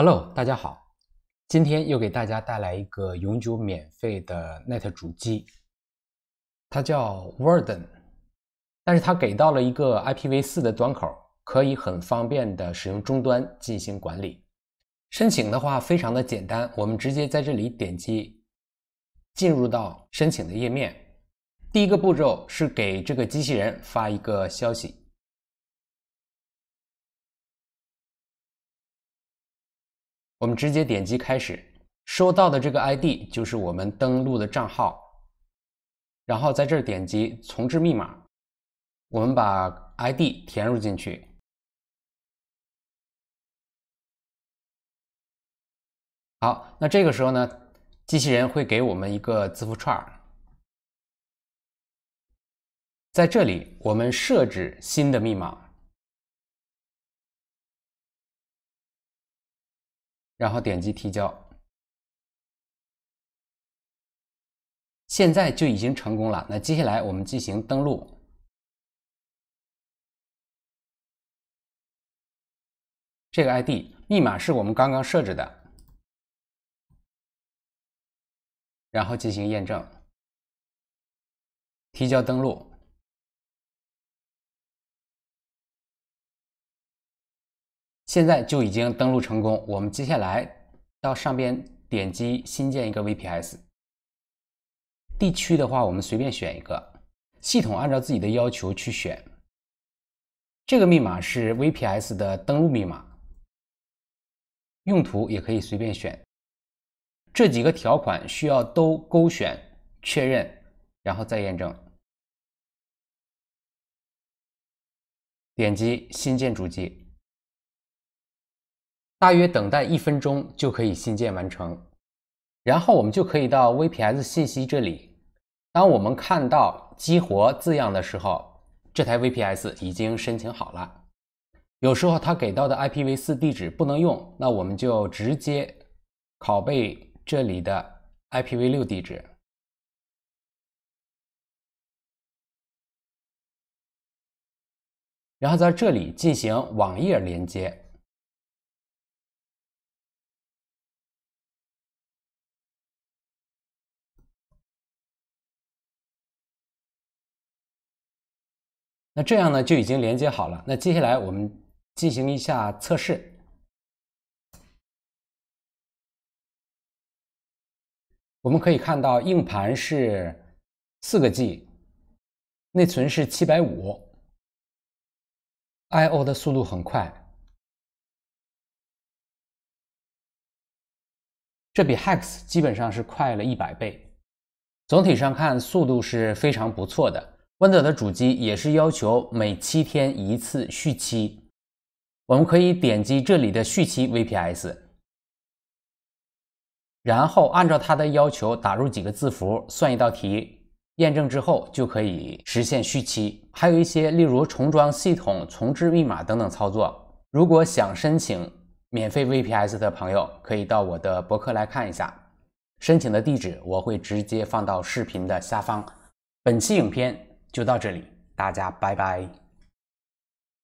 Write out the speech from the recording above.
Hello，大家好，今天又给大家带来一个永久免费的 Net 主机，它叫 Warden，但是它给到了一个 IPv4 的端口，可以很方便的使用终端进行管理。申请的话非常的简单，我们直接在这里点击，进入到申请的页面。第一个步骤是给这个机器人发一个消息。我们直接点击开始，收到的这个 ID 就是我们登录的账号，然后在这儿点击重置密码，我们把 ID 填入进去。好，那这个时候呢，机器人会给我们一个字符串，在这里我们设置新的密码。然后点击提交，现在就已经成功了。那接下来我们进行登录，这个 ID 密码是我们刚刚设置的，然后进行验证，提交登录。现在就已经登录成功。我们接下来到上边点击新建一个 VPS，地区的话我们随便选一个，系统按照自己的要求去选。这个密码是 VPS 的登录密码，用途也可以随便选。这几个条款需要都勾选确认，然后再验证。点击新建主机。大约等待一分钟就可以新建完成，然后我们就可以到 VPS 信息这里。当我们看到“激活”字样的时候，这台 VPS 已经申请好了。有时候它给到的 IPv4 地址不能用，那我们就直接拷贝这里的 IPv6 地址，然后在这里进行网页连接。那这样呢就已经连接好了。那接下来我们进行一下测试。我们可以看到硬盘是四个 G，内存是七百五，I/O 的速度很快，这比 Hex 基本上是快了一百倍。总体上看，速度是非常不错的。w n d 万德的主机也是要求每七天一次续期，我们可以点击这里的续期 VPS，然后按照它的要求打入几个字符，算一道题，验证之后就可以实现续期。还有一些例如重装系统、重置密码等等操作。如果想申请免费 VPS 的朋友，可以到我的博客来看一下，申请的地址我会直接放到视频的下方。本期影片。就到这里，大家拜拜。